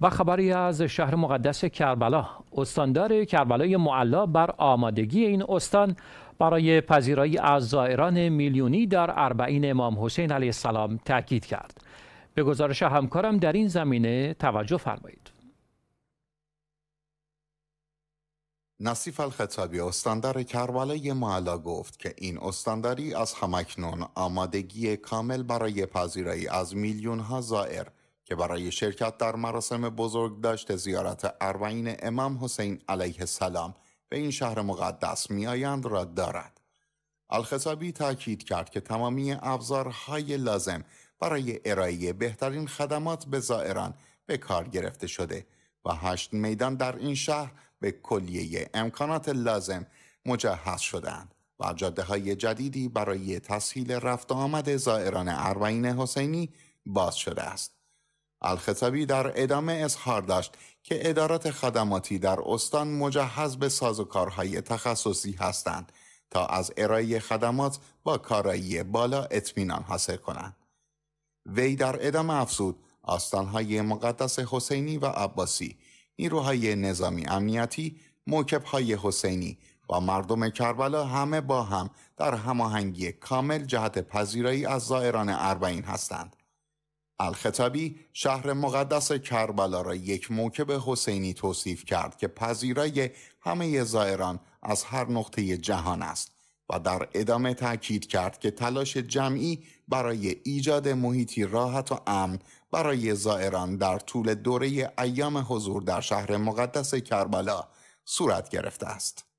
و خبری از شهر مقدس کربلا استاندار کربلای معلا بر آمادگی این استان برای پذیرایی از زائران میلیونی در اربعین امام حسین علیه السلام تاکید کرد به گزارش همکارم در این زمینه توجه فرمایید نصیف الخطابی استاندار کربلای معلا گفت که این استانداری از همکنون آمادگی کامل برای پذیرایی از میلیون ها زائر که برای شرکت در مراسم بزرگ داشت زیارت اربعین امام حسین علیه السلام به این شهر مقدس آیند را دارد. الخصابی تاکید کرد که تمامی ابزارهای لازم برای ارائه بهترین خدمات به زائران به کار گرفته شده و هشت میدان در این شهر به کلیه امکانات لازم مجهز شدند و جاده های جدیدی برای تسهیل رفت آمد زائران اربعین حسینی باز شده است. الخطبی در ادامه اظهار داشت که ادارات خدماتی در استان مجهز به سازوکارهای تخصصی هستند تا از ارائه خدمات با کارایی بالا اطمینان حاصل کنند. وی در ادامه افزود آستانهای مقدس حسینی و عباسی، نیروهای نظامی امنیتی، موکبهای حسینی و مردم کربلا همه با هم در هماهنگی کامل جهت پذیرایی از زائران اربعین هستند. الخطبی شهر مقدس کربلا را یک موکب حسینی توصیف کرد که پذیرای همه زائران از هر نقطه جهان است و در ادامه تاکید کرد که تلاش جمعی برای ایجاد محیطی راحت و امن برای زائران در طول دوره ایام حضور در شهر مقدس کربلا صورت گرفته است.